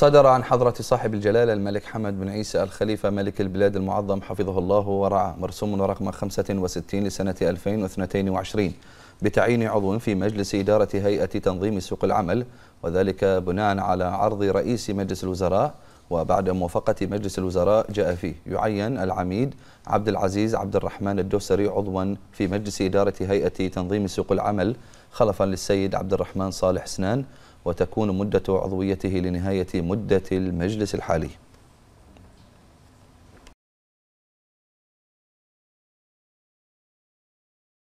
صدر عن حضرة صاحب الجلالة الملك حمد بن عيسى الخليفة ملك البلاد المعظم حفظه الله ورعاه مرسوم رقم 65 لسنة 2022 بتعيين عضو في مجلس إدارة هيئة تنظيم سوق العمل وذلك بناء على عرض رئيس مجلس الوزراء وبعد موافقة مجلس الوزراء جاء فيه يعين العميد عبد العزيز عبد الرحمن الدوسري عضوا في مجلس إدارة هيئة تنظيم سوق العمل خلفا للسيد عبد الرحمن صالح سنان وتكون مدة عضويته لنهاية مدة المجلس الحالي